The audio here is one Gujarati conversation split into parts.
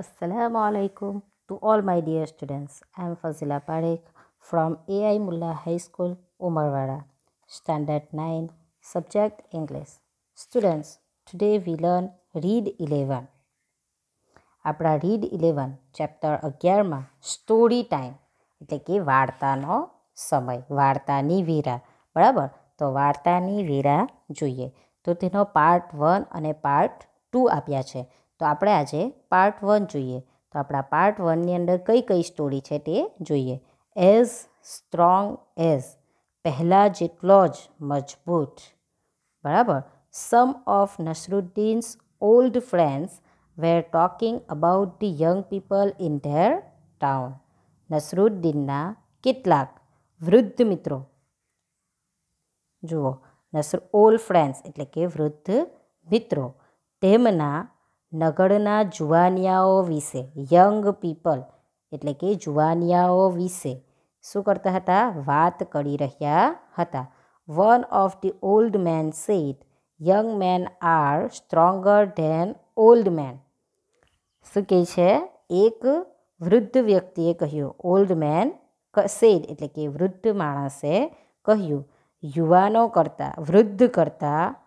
Assalamu alaikum to all my dear students. I am Fazila Parekh from AI Mullah High School, Umarwara, Standard 9, Subject English. Students, today we learn Read 11. આપણા રીડ ઇલેવન ચેપ્ટર અગિયારમાં સ્ટોરી ટાઈમ એટલે કે વાર્તાનો સમય વાર્તાની વીરા બરાબર તો વાર્તાની વીરા જોઈએ તો તેનો પાર્ટ વન અને પાર્ટ ટુ આપ્યા છે તો આપણે આજે પાર્ટ વન જોઈએ તો આપણા પાર્ટ વનની અંદર કઈ કઈ સ્ટોરી છે તે જોઈએ એઝ સ્ટ્રોંગ એઝ પહેલાં જેટલો જ મજબૂત બરાબર some of Nasruddin's old friends were talking about the young people in their town નસરુદ્દીનના કેટલાક વૃદ્ધ મિત્રો જુઓ નસર ઓલ્ડ ફ્રેન્ડ્સ એટલે કે વૃદ્ધ મિત્રો તેમના નગરના જુવાનિયાઓ વિશે યંગ પીપલ એટલે કે જુવાનિયાઓ વિશે શું કરતા હતા વાત કરી રહ્યા હતા one of the old man said young man are stronger than old man શું કહે છે એક વૃદ્ધ વ્યક્તિએ કહ્યું ઓલ્ડ મેન સેડ એટલે કે વૃદ્ધ માણસે કહ્યું યુવાનો કરતાં વૃદ્ધ કરતાં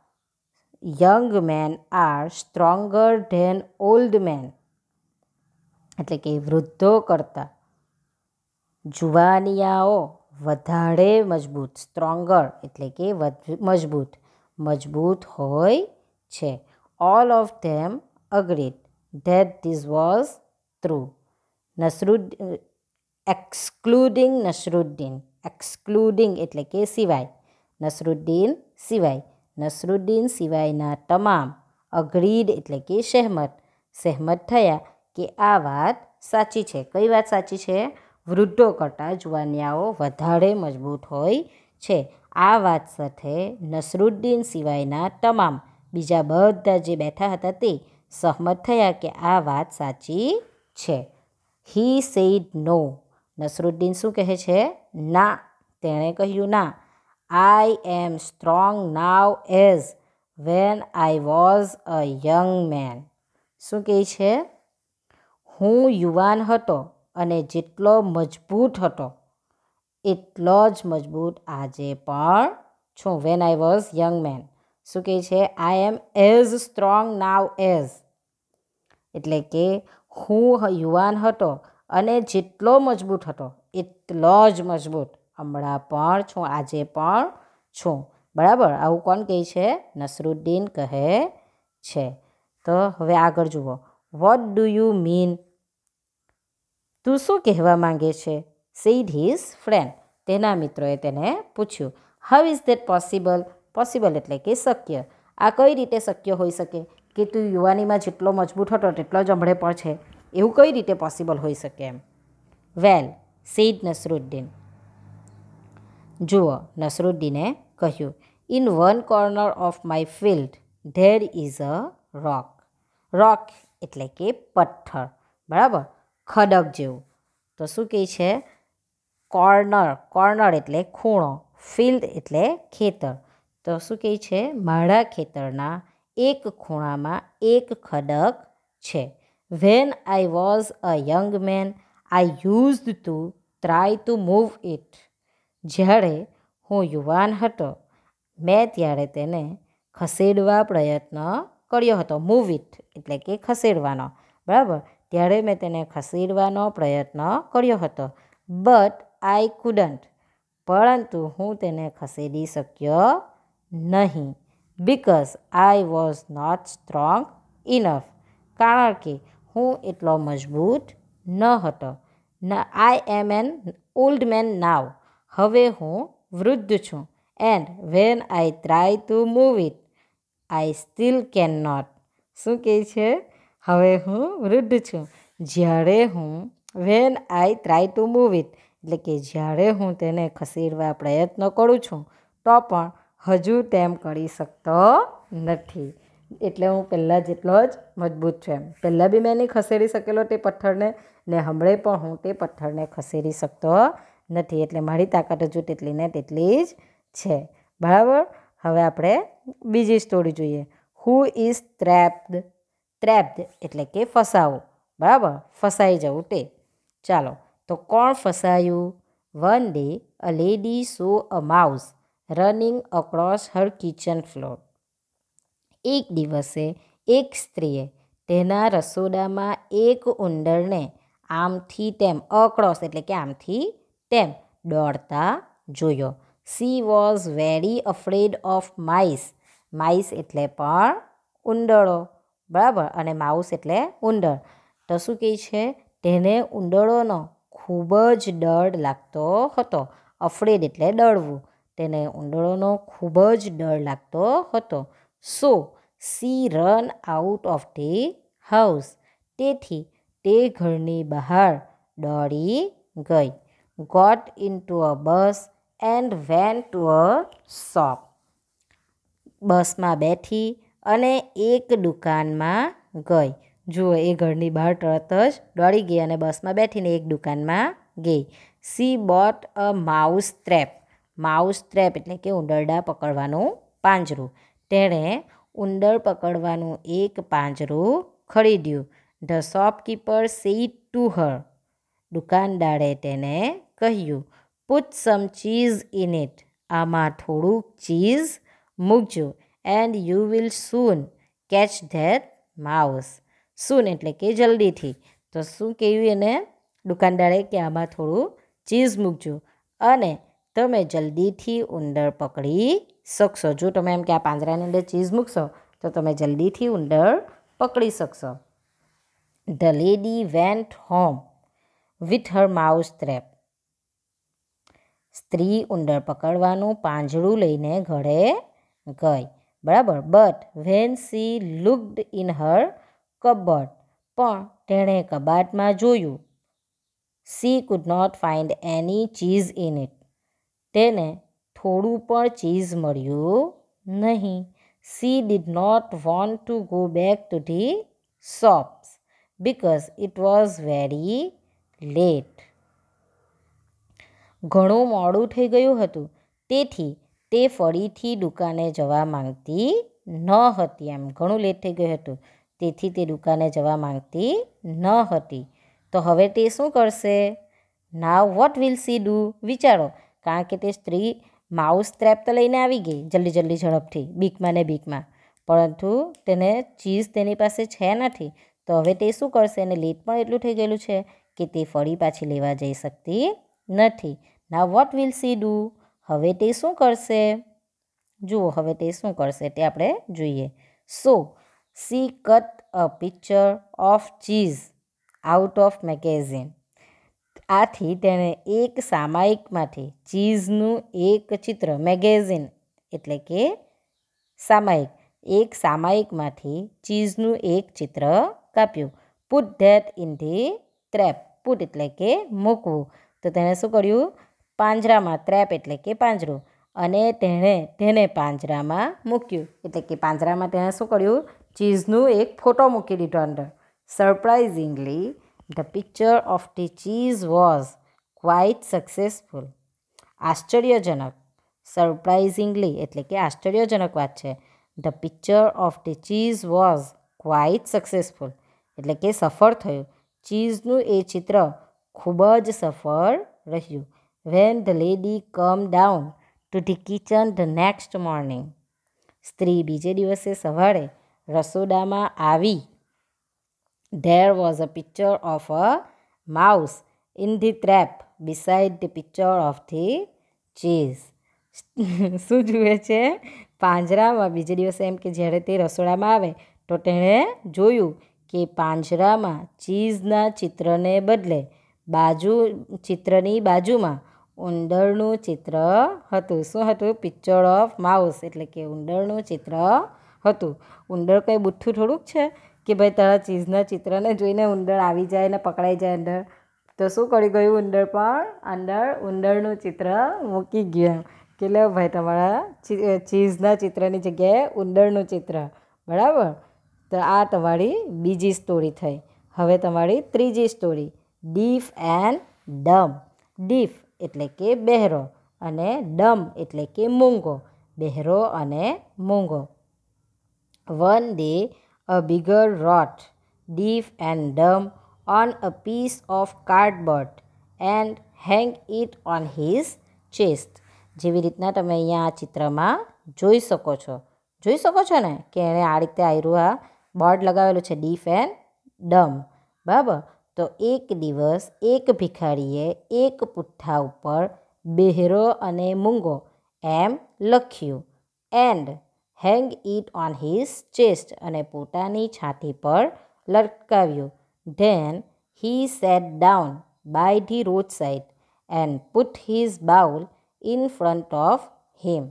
young man are stronger than old man એટલે કે વૃદ્ધો કરતા જુવાનિયાઓ વધારે મજબૂત સ્ટ્રોંગર એટલે કે મજબૂત મજબૂત હોય છે all of them agreed that this was true નસરુદ્દ એક્સક્લુડિંગ નસરુદ્દીન એક્સક્લુડિંગ એટલે કે સિવાય નસરુદ્દીન સિવાય નસરુદ્દીન સિવાયના તમામ અઘરીડ એટલે કે સહેમત સહેમત થયા કે આ વાત સાચી છે કઈ વાત સાચી છે વૃદ્ધો કરતાં જુવાનિયાઓ વધારે મજબૂત હોય છે આ વાત સાથે નસરુદ્દીન સિવાયના તમામ બીજા બધા જે બેઠા હતા તે સહમત થયા કે આ વાત સાચી છે હી સેડ નો નસરુદ્દીન શું કહે છે ના તેણે કહ્યું ના I am strong now as when I was a young man શું કહે છે હું યુવાન હતો અને જેટલો મજબૂત હતો એટલો જ મજબૂત આજે પણ છું when I was young man શું કહે છે I am as strong now as એટલે કે હું યુવાન હતો અને જેટલો મજબૂત હતો એટલો જ મજબૂત હમણાં પણ છું આજે પણ છું બરાબર આવું કોણ કહે છે નસરુદ્દીન કહે છે તો હવે આગળ જુઓ વોટ ડુ યુ મીન તું શું કહેવા માંગે છે સેડ હિઝ ફ્રેન્ડ તેના મિત્રોએ તેને પૂછ્યું how is that possible possible એટલે કે શક્ય આ કઈ રીતે શક્ય હોઈ શકે કે તું યુવાનીમાં જેટલો મજબૂત હતો તેટલો જ હમણે પણ છે એવું કઈ રીતે પોસિબલ હોઈ શકે એમ વેલ સેડ નસરુદ્દીન જુઓ નસરુદ્દીને કહ્યું in one corner of my field there is a rock rock એટલે કે પથ્થર બરાબર ખડક જેવું તો શું કહે છે કોર્નર કોર્નર એટલે ખૂણો ફિલ્ડ એટલે ખેતર તો શું કહે છે મારા ખેતરના એક ખૂણામાં એક ખડક છે when I was a young man I use to try to move it જ્યારે હું યુવાન હતો મેં ત્યારે તેને ખસેડવા પ્રયત્ન કર્યો હતો મૂવ ઇટ એટલે કે ખસેડવાનો બરાબર ત્યારે મેં તેને ખસેડવાનો પ્રયત્ન કર્યો હતો બટ આઈ કુડન્ટ પરંતુ હું તેને ખસેડી શક્યો નહીં because I was not strong enough કારણ કે હું એટલો મજબૂત ન હતો ના I am an old man now હવે હું વૃદ્ધ છું and when I try to move it I still can not શું કહે છે હવે હું વૃદ્ધ છું જ્યારે હું when I try to move it એટલે કે જ્યારે હું તેને ખસેડવા પ્રયત્ન કરું છું તો પણ હજુ તેમ કરી શકતો નથી એટલે હું પહેલાં જેટલો જ મજબૂત છું એમ પહેલાં બી મેં નહીં ખસેડી શકેલો તે પથ્થરને ને હમણે પણ હું તે પથ્થરને ખસેડી શકતો નથી એટલે મારી તાકાત હજુ તેટલી ને તેટલી જ છે બરાબર હવે આપણે બીજી સ્ટોરી જોઈએ હુ ઇઝ ટ્રેપ્ડ ટ્રેપ્ડ એટલે કે ફસાવું બરાબર ફસાઈ જવું તે ચાલો તો કોણ ફસાયું one day a lady saw a mouse running across her kitchen floor એક દિવસે એક સ્ત્રીએ તેના રસોડામાં એક ઉંદરને આમથી તેમ અક્રોસ એટલે કે આમથી તેમ દોડતા જોયો she was very afraid of mice mice એટલે પણ ઉંદરો બરાબર અને માઉસ એટલે ઉંદર તો શું કહે છે તેને ઉંદરોનો ખૂબ જ ડર લાગતો હતો અફ્રેડ એટલે ડરવું તેને ઉંદરોનો ખૂબ જ ડર લાગતો હતો so she run out of the house તેથી તે ઘરની બહાર દોડી ગઈ got into a bus and went to a shop. બસમાં બેઠી અને એક દુકાનમાં ગઈ જુઓ એ ઘરની બહાર તરત જ દોડી ગઈ અને બસમાં બેઠીને એક દુકાનમાં ગઈ she bought a mouse trap mouse trap એટલે કે ઉંદરડા પકડવાનું પાંજરું તેણે ઉંદર પકડવાનું એક પાંજરું ખરીદ્યું the shopkeeper said to her દુકાનદારે તેને કહ્યું put some cheese in it આમાં થોડુંક ચીઝ મૂકજો and you will soon catch that mouse soon એટલે કે જલ્દીથી તો શું કહ્યું એને દુકાનદારે કે આમાં થોડું ચીઝ મૂકજો અને તમે જલ્દીથી ઉંદર પકડી શકશો જો તમે એમ કે આ પાંજરાની અંદર ચીઝ મૂકશો તો તમે જલ્દીથી ઉંદર પકડી શકશો the lady went home with her mouse trap સ્ત્રી ઉંદર પકડવાનું પાંજરું લઈને ઘરે ગઈ બરાબર but when she looked in her cupboard પણ તેણે કબાટમાં જોયું she could not find any cheese in it તેને થોડું પણ ચીઝ મળ્યું નહીં she did not want to go back to the shops because it was very late ઘણું મોડું થઈ ગયું હતું તેથી તે ફરીથી દુકાને જવા માંગતી ન હતી એમ ઘણું લેટ થઈ ગયું હતું તેથી તે દુકાને જવા માંગતી ન હતી તો હવે તે શું કરશે ના વોટ વિલ સી ડુ વિચારો કારણ કે તે સ્ત્રી માઉસ ટ્રેપ તો લઈને આવી ગઈ જલ્દી જલ્દી ઝડપથી બીકમાં ને બીકમાં પરંતુ તેને ચીઝ તેની પાસે છે નથી તો હવે તે શું કરશે અને લેટ પણ એટલું થઈ ગયેલું છે કે તે ફરી પાછી લેવા જઈ શકતી નથી ના વોટ વિલ સી ડુ હવે તે શું કરશે જુઓ હવે તે શું કરશે તે આપણે જોઈએ so she cut a picture of cheese out of magazine આથી તેણે એક સામાયિકમાંથી ચીઝનું એક ચિત્ર મેગેઝિન એટલે કે સામાયિક એક સામાયિકમાંથી ચીઝનું એક ચિત્ર કાપ્યું put that in the trap put એટલે કે મૂકવું તો તેણે શું કર્યું પાંજરામાં ત્રેપ એટલે કે પાંજરું અને તેણે તેને પાંજરામાં મૂક્યું એટલે કે પાંજરામાં તેણે શું કર્યું ચીઝનું એક ફોટો મૂકી દીધો અંદર surprisingly the picture of the cheese was quite successful આશ્ચર્યજનક સરપ્રાઇઝિંગલી એટલે કે આશ્ચર્યજનક વાત છે the picture of the cheese was quite successful એટલે કે સફળ થયું ચીઝનું એ ચિત્ર ખૂબ જ સફળ રહ્યું when the lady come down to the kitchen the next morning સ્ત્રી બીજે દિવસે સવારે રસોડામાં આવી there was a picture of a mouse in the trap beside the picture of the cheese શું જુએ છે પાંજરામાં બીજે દિવસે એમ કે જ્યારે તે રસોડામાં આવે તો તેણે જોયું કે પાંજરામાં ચીઝના ચિત્રને બદલે બાજુ ચિત્રની બાજુમાં ઉંદરનું ચિત્ર હતું શું હતું પિક્ચર ઓફ માઉસ એટલે કે ઉંદરનું ચિત્ર હતું ઉંદર કંઈ બુઠ્ઠું થોડુંક છે કે ભાઈ તારા ચીઝના ચિત્રને જોઈને ઉંદર આવી જાય અને પકડાઈ જાય અંદર તો શું કરી ગયું ઉંદર પણ અંદર ઉંદરનું ચિત્ર મૂકી ગયા કે લે ભાઈ તમારા ચીઝના ચિત્રની જગ્યાએ ઉંદરનું ચિત્ર બરાબર તો આ તમારી બીજી સ્ટોરી થઈ હવે તમારી ત્રીજી story deaf and dumb deaf એટલે કે બહેરો અને ડમ એટલે કે મૂંગો બહેરો અને મૂંગો one day a beggar wrote deaf and dumb on a piece of cardboard and hang it on his chest જેવી રીતના તમે અહીંયા આ ચિત્રમાં જોઈ શકો છો જોઈ શકો છો ને કે એણે આ રીતે આયરું આ બોર્ડ લગાવેલું છે ડીફ એન્ડ ડમ બરાબર તો એક દિવસ એક ભિખારીએ એક પુઠ્ઠા ઉપર બેહરો અને મૂંગો એમ લખ્યું and hang it on his chest અને પોતાની છાતી પર લટકાવ્યું then he sat down by the road side and put his bowl in front of him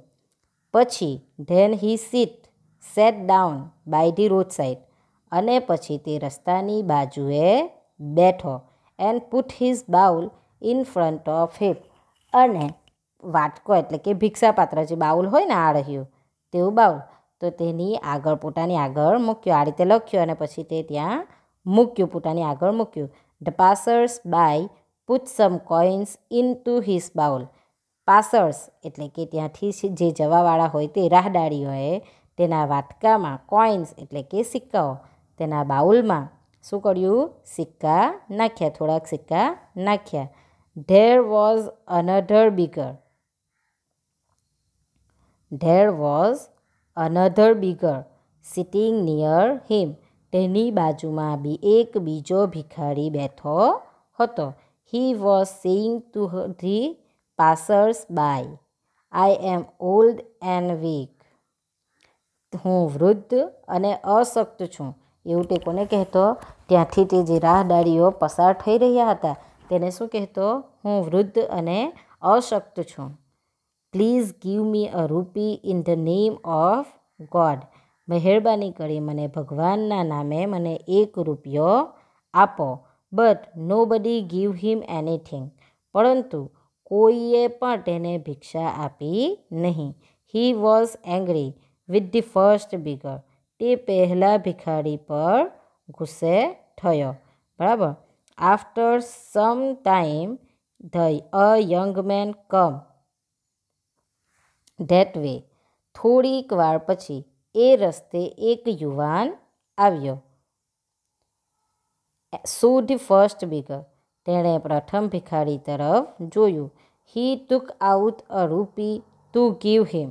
પછી then he sit sat down by the road side અને પછી તે રસ્તાની બાજુએ બેઠો and put his bowl in front of him અને વાટકો એટલે કે ભિક્ષાપાત્ર જે બાઉલ હોય ને આ રહ્યું તેવું બાઉલ તો તેની આગળ પોતાની આગળ મૂક્યું આ રીતે લખ્યું અને પછી તે ત્યાં મૂક્યું પોતાની આગળ મૂક્યું the passers by put some coins in to his bowl passers એટલે કે ત્યાંથી જે જવાવાળા હોય તે રાહદારીઓએ તેના વાટકામાં કોઇન્સ એટલે કે સિક્કાઓ તેના બાઉલમાં શું કર્યું સિક્કા નાખ્યા થોડાક સિક્કા નાખ્યા there was another beggar there was another beggar sitting near him તેની બાજુમાં બી એક બીજો ભિખારી બેઠો હતો he was saying to the passers by I am old and weak હું વૃદ્ધ અને અશક્ત છું એવું તે કોને કહેતો ત્યાંથી તે જે રાહદારીઓ પસાર થઈ રહ્યા હતા તેને શું કહેતો હું વૃદ્ધ અને અશક્ત છું please give me a rupee in the name of God મહેરબાની કરી મને ભગવાનના નામે મને એક રૂપિયો આપો બટ નો બડી ગીવ હિમ એનીથિંગ પરંતુ કોઈએ પણ તેને ભિક્ષા આપી નહીં he was angry with the first beggar તે પહેલાં ભિખારી પર ગુસ્સે થયો બરાબર after some time the a young man come that way થોડીક વાર પછી એ રસ્તે એક યુવાન આવ્યો સુડ ફર્સ્ટ બિગર તેણે પ્રથમ ભિખારી તરફ જોયું હી ટુક આઉટ અ રૂપી ટુ ગીવ હિમ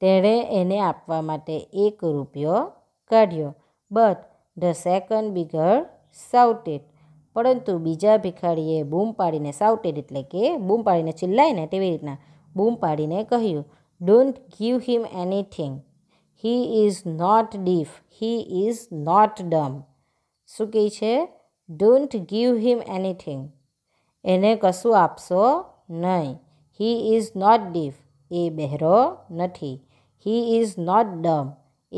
તેણે એને આપવા માટે એક રૂપિયો કાઢ્યો but the second beggar shouted પરંતુ બીજા ભિખારીએ બૂમ પાડીને સાઉટેડ એટલે કે બૂમ પાડીને ચિલ્લાઈને તેવી રીતના બૂમ પાડીને કહ્યું don't give him anything he is not deaf he is not dumb શું કહે છે ડોન્ટ ગીવ હિમ એનીથિંગ એને કશું આપશો નહીં હી ઇઝ નોટ ડીફ એ બહેરો નથી હી ઇઝ નોટ ડમ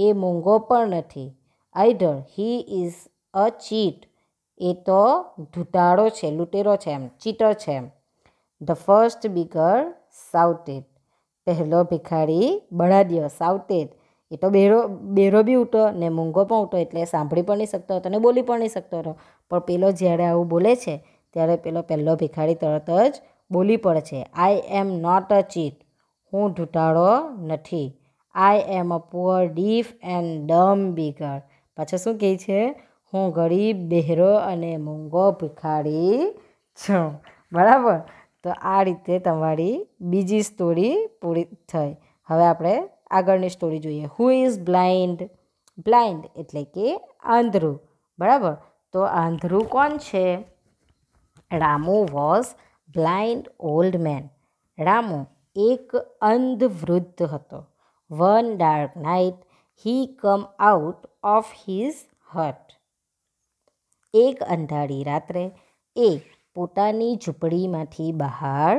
એ મૂંગો પણ નથી આઈડર હી ઇઝ અ ચીટ એ તો ધૂટાળો છે લૂંટેરો છે એમ ચીટર છે એમ ધ ફર્સ્ટ બિગર સાઉટેડ પહેલો ભિખારી બળાડ્યો સાઉટેડ એ તો બેરો બેરો બી ઉઠો ને મૂંગો પણ ઉઠો એટલે સાંભળી પણ નહીં શકતો હતો ને બોલી પણ નહીં શકતો હતો પણ પેલો જ્યારે આવું બોલે છે ત્યારે પેલો પહેલો ભિખારી તરત જ બોલી પડે છે I am not a cheat હું ઢૂંટાળો નથી I am a poor deaf and dumb beggar પાછા શું કહે છે હું ગરીબ બહેરો અને મૂંગો ભીખાડી છું બરાબર તો આ રીતે તમારી બીજી સ્ટોરી પૂરી થઈ હવે આપણે આગળની સ્ટોરી જોઈએ હુ ઇઝ બ્લાઇન્ડ બ્લાઇન્ડ એટલે કે આંધળું બરાબર તો આંધળું કોણ છે Ramu was blind old man Ramu એક અંધ વૃદ્ધ હતો one dark night he come out of his hut એક અંધારી રાત્રે એ પોતાની ઝૂંપડીમાંથી બહાર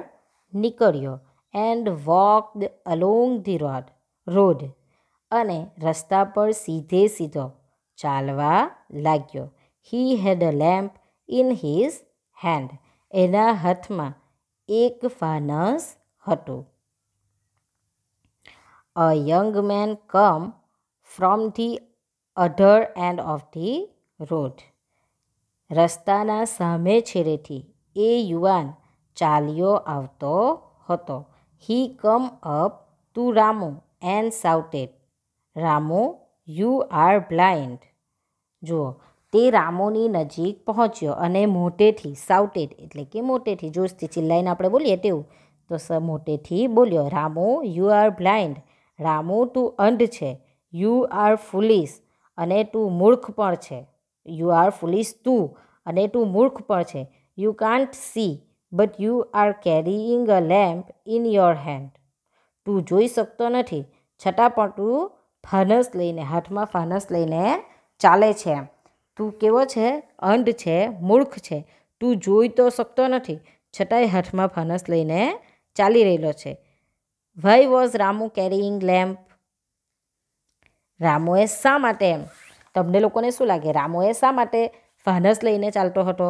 નીકળ્યો and walk along the road road અને રસ્તા પર સીધે સીધો ચાલવા લાગ્યો he had a lamp in his hand એના હાથમાં એક ફાનસ હતો a young man come from the other end of the road રસ્તાના સામે છેડેથી એ યુવાન ચાલ્યો આવતો હતો he come up to Ramo and shouted Ramo you are blind જુઓ તે રામોની નજીક પહોંચ્યો અને મોટેથી સાઉટેડ એટલે કે મોટેથી જોશથી ચિલ્લાઈને આપણે બોલીએ તેવું તો સ મોટેથી બોલ્યો Ramo you are blind Ramo તું અંધ છે યુ આર ફુલિશ અને તું મૂર્ખ પણ છે યુ આર ફુલીસ તું અને તું મૂર્ખ પણ છે you can't see but you are carrying a lamp in your hand તું જોઈ શકતો નથી છતાં પણ તું ફાનસ લઈને હાથમાં ફાનસ લઈને ચાલે છે એમ તું કેવો છે અંધ છે મૂર્ખ છે તું જોઈ તો શકતો નથી છતાંય હાથમાં ફાનસ લઈને ચાલી રહેલો છે why was Ramu carrying lamp રામોએ શા માટે એમ તમને લોકોને શું લાગે રામોએ શા માટે ફાનસ લઈને ચાલતો હતો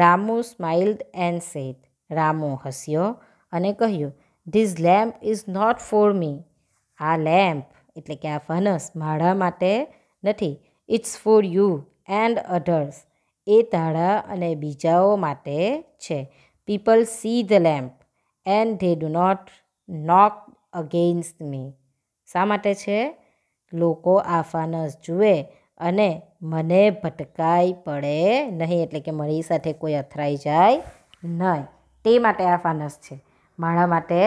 Ramu smiled and said Ramo હસ્યો અને કહ્યું these lamp is not for me આ લેમ્પ એટલે કે આ ફનસ મારા માટે નથી it's for you and others એ તારા અને બીજાઓ માટે છે people see the lamp and they do not knock against me શા માટે છે લોકો આ ફાનસ જુએ અને મને ભટકાઈ પડે નહીં એટલે કે મારી સાથે કોઈ અથરાઈ જાય નહીં તે માટે આ ફાનસ છે મારા માટે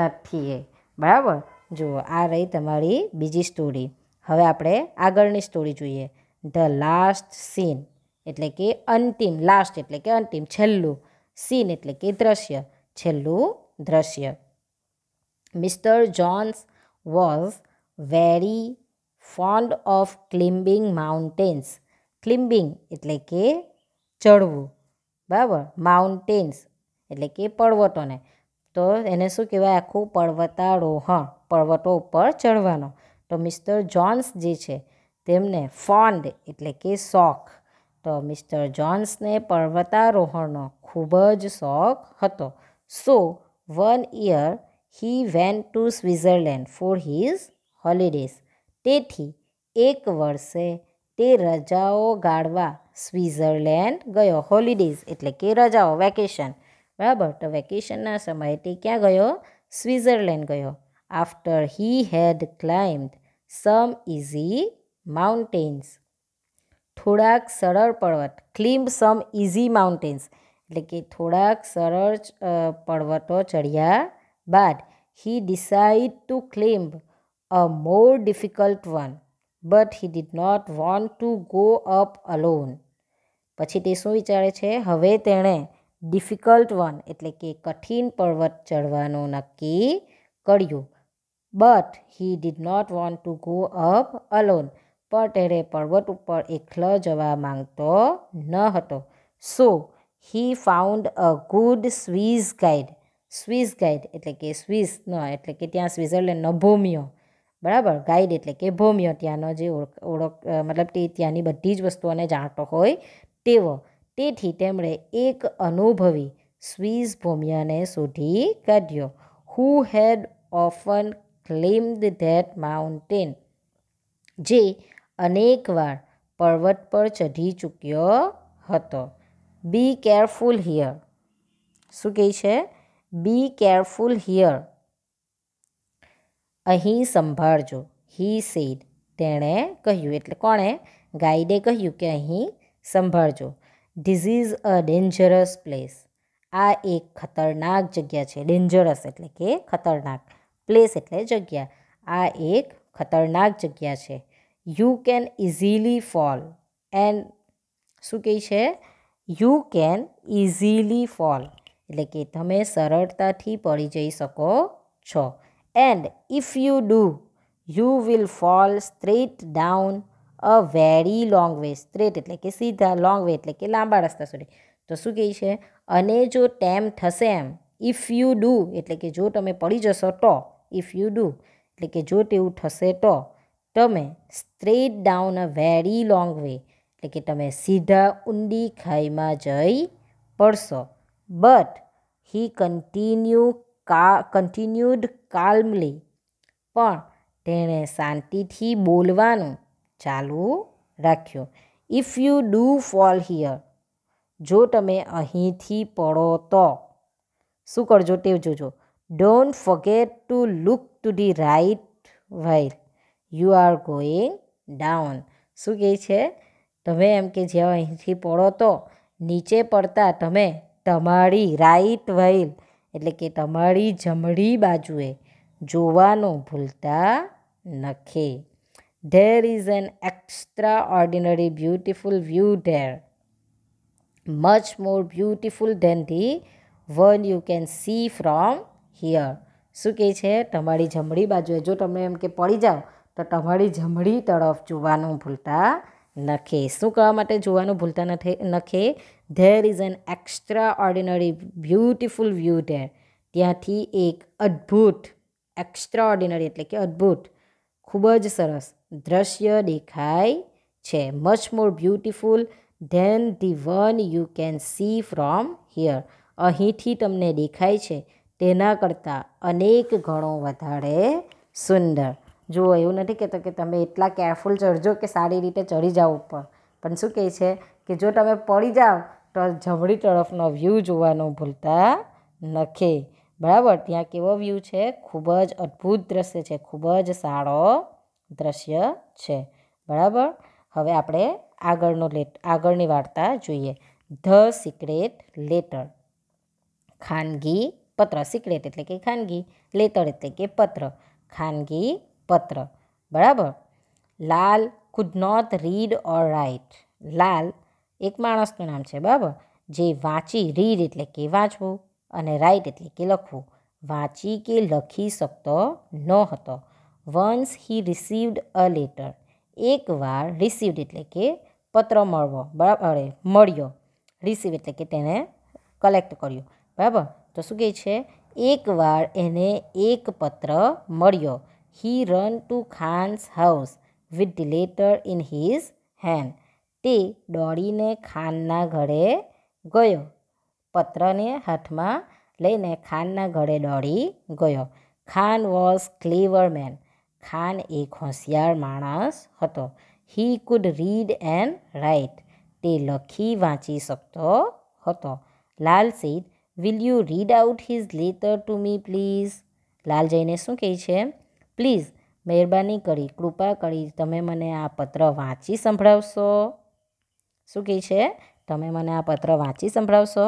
નથી એ બરાબર જુઓ આ રહી તમારી બીજી સ્ટોરી હવે આપણે આગળની સ્ટોરી જોઈએ ધ લાસ્ટ સીન એટલે કે અંતિમ લાસ્ટ એટલે કે અંતિમ છેલ્લું સીન એટલે કે દ્રશ્ય છેલ્લું દ્રશ્ય mister Jones was very fond of climbing mountains climbing એટલે કે ચડવું બરાબર માઉન્ટેન્સ એટલે કે પર્વતોને તો એને શું કહેવાય આખું પર્વતારોહણ પર્વતો ઉપર ચડવાનો તો મિસ્ટર જોન્સ જે છે તેમને ફોન્ડ એટલે કે શોખ તો મિસ્ટર જોન્સને પર્વતારોહણનો ખૂબ જ શોખ હતો so one year he went to Switzerland for his holidays तेथी एक वर्षे ते रजाओ गाडवा स्विजरलेंड गयो हॉलीडेज એટલે કે રજાઓ વેકેશન બરાબર વેકેશનના સમય ટી કે ગયો स्विजरलेंड ગયો after he had climbed some easy mountains થોડાક સરળ પર્વત ક્લાઇમ્બ સમ ઈઝી માઉન્ટેન્સ એટલે કે થોડાક સરળ પર્વતો ચડ્યા બાદ he decided to climb a more difficult one but he did not want to go up alone પછી તે શું વિચારે છે હવે તેણે ડિફિકલ્ટ વન એટલે કે કઠિન પર્વત ચડવાનું નક્કી કર્યું but he did not want to go up alone પણ તેણે પર્વત ઉપર એકલો જવા માંગતો ન હતો so he found a good Swiss guide Swiss guide એટલે કે ન એટલે કે ત્યાં સ્વિઝરલેન્ડ ન ભૂમિયો બરાબર ગાઈડ એટલે કે ભૌમ્ય ત્યાંનો જે ઓળખ ઓળખ મતલબ તે ત્યાંની બધી જ વસ્તુઓને જાણતો હોય તેવો તેથી તેમણે એક અનુભવી સ્વીઝ ભૌમ્યને શોધી કાઢ્યો who had often climbed that mountain જે અનેકવાર પર્વત પર ચઢી ચૂક્યો હતો બી કેરફુલ હિયર શું કહે છે બી કેરફુલ હિયર અહીં સંભાળજો હી સેડ તેણે કહ્યું એટલે કોણે ગાઈડે કહ્યું કે અહીં સંભાળજો ધીસ અ ડેન્જરસ પ્લેસ આ એક ખતરનાક જગ્યા છે ડેન્જરસ એટલે કે ખતરનાક પ્લેસ એટલે જગ્યા આ એક ખતરનાક જગ્યા છે you can easily fall and શું કહે છે યુ કેન ઇઝીલી ફોલ એટલે કે તમે સરળતાથી પડી જઈ શકો છો and if you do, you will fall straight down a very long way straight એટલે કે સીધા લોંગ વે એટલે કે લાંબા રસ્તા સુધી તો શું કહે છે અને જો ટેમ થશે એમ ઇફ યુ ડુ એટલે કે જો તમે પડી જશો તો ઇફ યુ ડુ એટલે કે જો તેવું થશે તો તમે straight down a very long way એટલે કે તમે સીધા ઊંડી ખાઈમાં જઈ પડશો બટ હી કન્ટિન્યુ કા કન્ટિન્યુડ કાલ્મલી પણ તેણે શાંતિથી બોલવાનું ચાલુ રાખ્યું if you do fall here જો તમે અહીંથી પડો તો શું કરજો તે જોજો don't forget to look to the right while you are going down શું કહે છે તમે એમ કે જ્યાં અહીંથી પડો તો નીચે પડતા તમે તમારી રાઇટ વાઇલ એટલે કે તમારી જમણી બાજુએ જોવાનું ભૂલતા નથી there is an extraordinary beautiful view there much more beautiful than the one you can see from here શું કહે છે તમારી જમણી બાજુએ જો તમે એમ કે પડી જાઓ તો તમારી જમણી તરફ જોવાનું ભૂલતા નખે શું કરવા માટે જોવાનું ભૂલતા નથી નખે there is an extraordinary beautiful view there ત્યાંથી એક અદ્ભુત એક્સ્ટ્રા ઓર્ડિનરી એટલે કે અદ્ભુત ખૂબ જ સરસ દ્રશ્ય દેખાય છે much more beautiful than the one you can see from here અહીંથી તમને દેખાય છે તેના કરતાં અનેક ગણો વધારે સુંદર જુઓ એવું નથી કહેતો કે તમે એટલા કેરફુલ ચડજો કે સારી રીતે ચડી જાઓ ઉપર પણ શું કહે છે કે જો તમે પડી જાઓ જમણી તરફનો વ્યૂ જોવાનું ભૂલતા નથી બરાબર ત્યાં કેવો વ્યૂ છે ખૂબ જ અદ્ભુત દ્રશ્ય છે ખૂબ જ સારો દ્રશ્ય છે બરાબર હવે આપણે આગળનો લેટ આગળની વાર્તા જોઈએ ધ સિક્રેટ લેટર ખાનગી પત્ર સિક્રેટ એટલે કે ખાનગી લેટર એટલે કે પત્ર ખાનગી પત્ર બરાબર Lal could not read or write Lal એક માણસનું નામ છે બરાબર જે વાંચી રીડ એટલે કે વાંચવું અને રાઇટ એટલે કે લખવું વાંચી કે લખી શકતો ન હતો once he received a letter એકવાર રિસીવડ એટલે કે પત્ર મળવો બરાબર મળ્યો રિસીવ એટલે કે તેને કલેક્ટ કર્યો બરાબર તો શું કહે છે એકવાર એને એક પત્ર મળ્યો he run to Khan's house with the letter in his hand તે દોડીને ખાનના ઘરે ગયો પત્રને હાથમાં લઈને ખાનના ઘરે દોડી ગયો Khan was clever man Khan એક હોશિયાર માણસ હતો he could read and write તે લખી વાંચી શકતો હતો Lal said will you read out his letter to me please Lal જઈને શું કહે છે પ્લીઝ મહેરબાની કરી કૃપા કરી તમે મને આ પત્ર વાંચી સંભળાવશો શું કહે છે તમે મને આ પત્ર વાંચી સંભળાવશો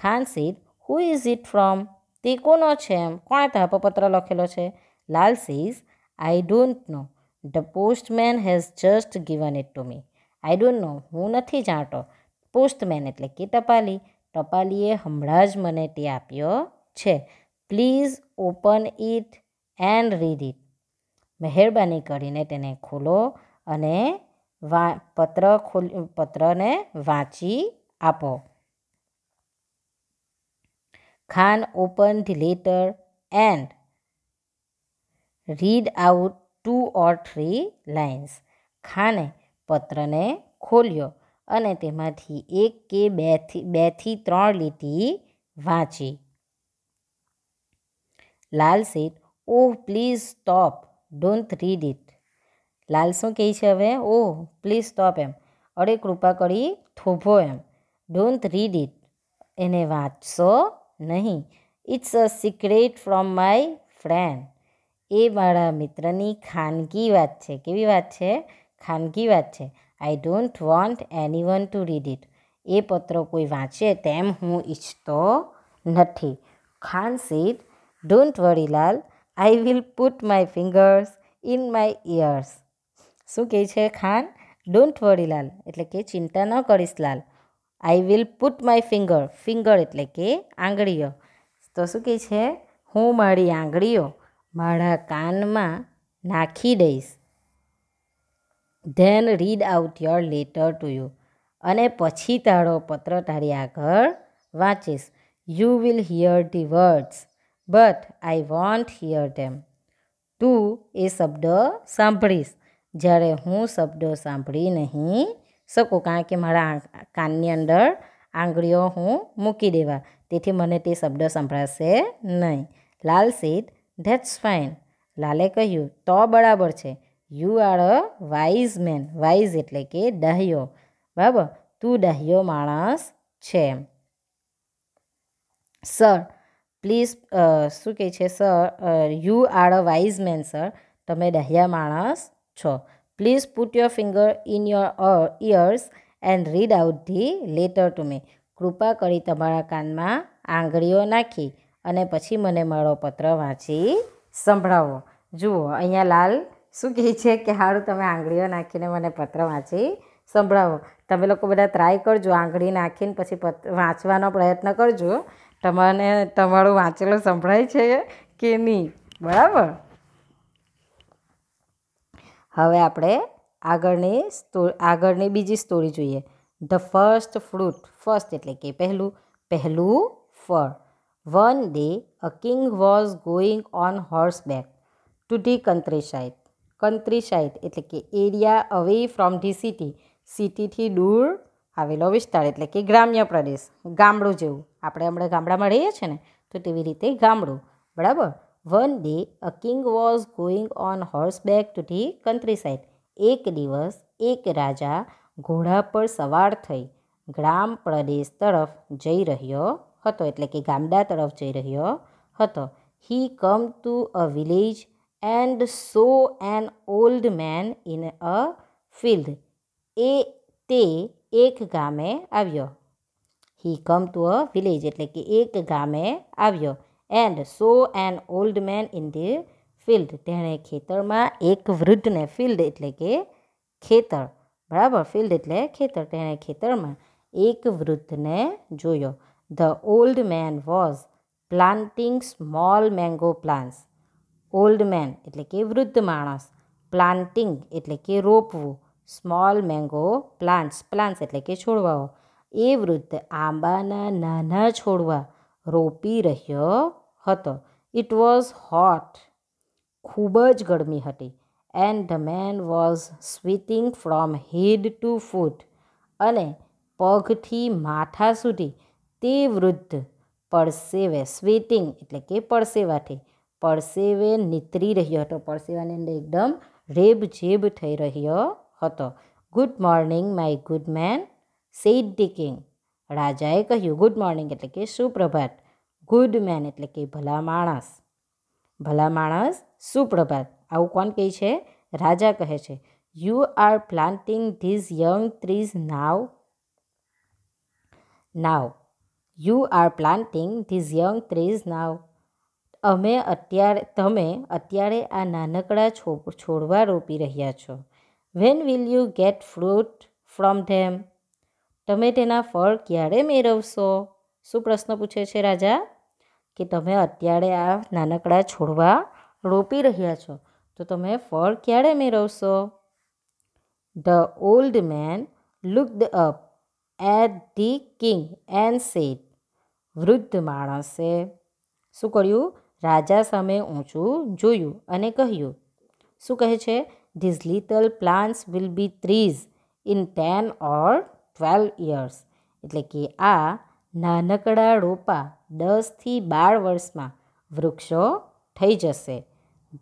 Khan said who is it from તે કોનો છે એમ કોણે તાપો પત્ર લખેલો છે Lal says I don't know the postman has just given it to me I don't know હું નથી જાણતો પોસ્ટમેન એટલે કે ટપાલી ટપાલીએ હમણાં જ મને તે આપ્યો છે please open it and read it મહેરબાની કરીને તેને ખોલો અને વા પત્ર ખોલ પત્રને વાંચી આપો Khan open the letter and read out two or three lines ખાને પત્રને ખોલ્યો અને તેમાંથી એક કે બેથી બેથી ત્રણ લીટી વાંચી Lal said oh please stop don't read it Lal શું કહે છે હવે ઓહ પ્લીઝ સ્ટોપ એમ અરે કૃપા કરી થોભો એમ ડોન્ટ રીડ ઇટ એને વાંચશો નહીં it's a secret from my friend એ મારા મિત્રની ખાનગી વાત છે કેવી વાત છે ખાનગી વાત છે I don't want anyone to read it એ પત્ર કોઈ વાંચે તેમ હું ઈચ્છતો નથી Khan said don't worry Lal I will put my fingers in my ears શું કહે છે ખાન ડોન્ટ વરી લાલ એટલે કે ચિંતા ન કરીશ Lal I will put my finger finger એટલે કે આંગળીઓ તો શું કહે છે હું મારી આંગળીઓ મારા કાનમાં નાખી દઈશ then read out your letter to you અને પછી તારો પત્ર તારી આગળ વાંચીશ you will hear the words but I won't hear them તું એ શબ્દ સાંભળીશ જ્યારે હું શબ્દો સાંભળી નહીં શકું કારણ કે મારા કાનની અંદર આંગળીઓ હું મૂકી દેવા તેથી મને તે શબ્દ સંભળાશે નહીં લાલ સીટ ધેટ્સ ફાઇન લાલે કહ્યું તો બરાબર છે you are a wise man wise એટલે કે ડાહ્યો બરાબર તું ડાહ્યો માણસ છે સર પ્લીઝ શું કહે છે sir you are a wise man sir તમે ડાહ્યા માણસ છો please put your finger in your ears and read out the letter to me કૃપા કરી તમારા કાનમાં આંગળીઓ નાખી અને પછી મને મારો પત્ર વાંચી સંભળાવો જુઓ અહીંયા લાલ શું કહે છે કે હારું તમે આંગળીઓ નાખીને મને પત્ર વાંચી સંભળાવો તમે લોકો બધા ટ્રાય કરજો આંગળી નાખીને પછી પત્ર વાંચવાનો પ્રયત્ન કરજો તમને તમારું વાંચેલું સંભળાય છે કે નહીં બરાબર હવે આપણે આગળની આગળની બીજી સ્ટોરી જોઈએ ધ ફર્સ્ટ ફ્રૂટ ફર્સ્ટ એટલે કે પહેલું પહેલું ફળ one day a king was going on horseback to the countryside countryside એટલે કે area away from the city સિટીથી દૂર આવેલો વિસ્તાર એટલે કે ગ્રામ્ય પ્રદેશ ગામડું જેવું આપણે હમણાં ગામડામાં રહીએ છીએ ને તો તેવી રીતે ગામડું બરાબર One day, a king was going on horseback to the countryside. એક દિવસ એક રાજા ઘોડા પર સવાર થઈ ગ્રામ પ્રદેશ તરફ જઈ રહ્યો હતો એટલે કે ગામડા તરફ જઈ રહ્યો હતો he come to a village and saw an old man in a field એ તે એક ગામે આવ્યો હી કમ ટુ અ વિલેજ એટલે કે એક ગામે આવ્યો and saw an old man in the field તેણે ખેતરમાં એક વૃદ્ધને ફિલ્ડ એટલે કે ખેતર બરાબર ફિલ્ડ એટલે ખેતર તેણે ખેતરમાં એક વૃદ્ધને જોયો the old man was planting small mango plants old man એટલે કે વૃદ્ધ માણસ પ્લાન્ટિંગ એટલે કે રોપવું સ્મોલ મેંગો પ્લાન્ટ્સ પ્લાન્ટ્સ એટલે કે છોડવાઓ એ વૃદ્ધ આંબાના નાના છોડવા રોપી રહ્યો હતો ઇટ વોઝ હોટ ખૂબ જ ગરમી હતી and the man was sweating from head to foot અને પગથી માથા સુધી તે વૃદ્ધ પરસેવે સ્વીટિંગ એટલે કે પરસેવાથી પરસેવે નીતરી રહ્યો હતો પરસેવાની અંદર એકદમ રેબઝેબ થઈ રહ્યો હતો good morning my good man said the king રાજાએ કહ્યું ગુડ મોર્નિંગ એટલે કે સુપ્રભાત ગુડ મેન એટલે કે ભલા માણસ ભલા માણસ સુપ્રભાત આવું કોણ કહે છે રાજા કહે છે you are planting these young trees now now you are planting these young trees now અમે અત્યારે તમે અત્યારે આ નાનકડા છોડવા રોપી રહ્યા છો when will you get fruit from them તમે તેના ફળ ક્યારે મેળવશો શું પ્રશ્ન પૂછે છે રાજા કે તમે અત્યારે આ નાનકડા છોડવા રોપી રહ્યા છો તો તમે ફળ ક્યારે મેળવશો the old man looked up at the king and said વૃદ્ધ માણસે શું કર્યું રાજા સામે ઊંચું જોયું અને કહ્યું શું કહે છે these little plants will be trees in ten or twelve years એટલે કે આ નાનકડા રોપા દસથી બાર વર્ષમાં વૃક્ષો થઈ જશે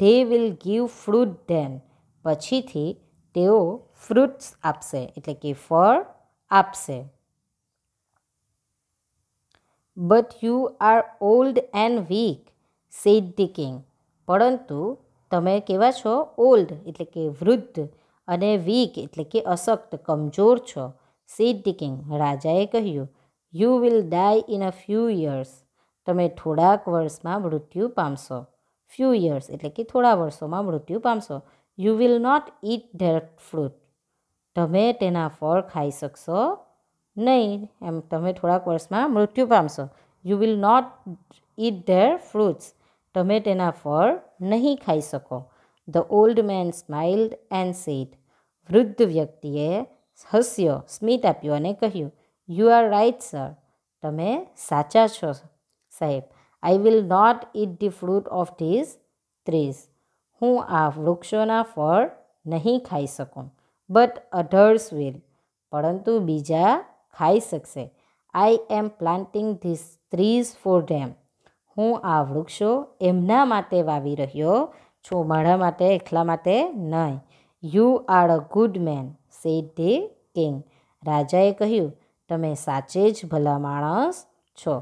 they will give fruit then પછીથી તેઓ ફ્રૂટ્સ આપશે એટલે કે ફળ આપશે but you are old and weak said the king પરંતુ તમે કેવા છો ઓલ્ડ એટલે કે વૃદ્ધ અને વીક એટલે કે અશક્ત કમજોર છો સીટ કિંગ રાજાએ કહ્યું you will die in a few years તમે થોડાક વર્ષમાં મૃત્યુ પામશો ફ્યુ યર્સ એટલે કે થોડા વર્ષોમાં મૃત્યુ પામશો you will not eat that fruit તમે તેના ફળ ખાઈ શકશો નહીં એમ તમે થોડાક વર્ષમાં મૃત્યુ પામશો you will not eat their fruits તમે તેના ફળ નહીં ખાઈ શકો the old man smiled and said વૃદ્ધ વ્યક્તિએ હસ્યો સ્મિત આપ્યું અને કહ્યું યુ આર રાઈટ સર તમે સાચા છો સાહેબ I will not eat the fruit of these trees હું આ વૃક્ષોના ફળ નહીં ખાઈ શકું બટ અધર્સ વિલ પરંતુ બીજા ખાઈ શકશે I am planting this trees for them હું આ વૃક્ષો એમના માટે વાવી રહ્યો છું મારા માટે એકલા માટે નહીં you are a good man said the king રાજાએ કહ્યું તમે સાચે જ ભલા માણસ છો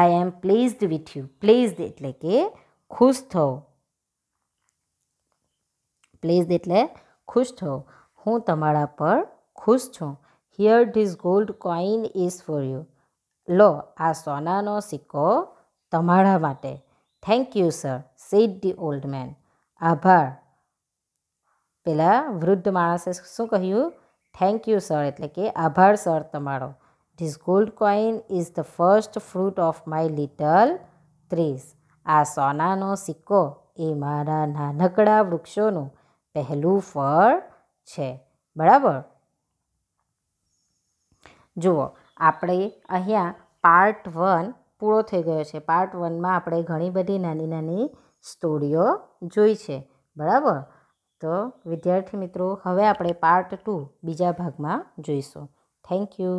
આઈ એમ પ્લેઝડ વિથ યુ પ્લેઝડ એટલે કે ખુશ થો પ્લેઝડ એટલે ખુશ થો હું તમારા પર ખુશ છું here these gold coin is for you લો આ સોનાનો સિક્કો તમારા માટે thank you sir said the old man આભાર પેલા વૃદ્ધ માણસે શું કહ્યું થેન્ક યુ સર એટલે કે આભાર સર તમારો this gold coin is the first fruit of my little trees આ સોનાનો સિક્કો એ મારા નાનકડા વૃક્ષોનું પહેલું ફળ છે બરાબર જુઓ આપણે અહીંયા પાર્ટ વન પૂરો થઈ ગયો છે પાર્ટ વનમાં આપણે ઘણી બધી નાની નાની સ્ટોરીઓ જોઈ છે બરાબર તો વિદ્યાર્થી મિત્રો હવે આપણે પાર્ટ ટુ બીજા ભાગમાં જોઈશું થેન્ક યુ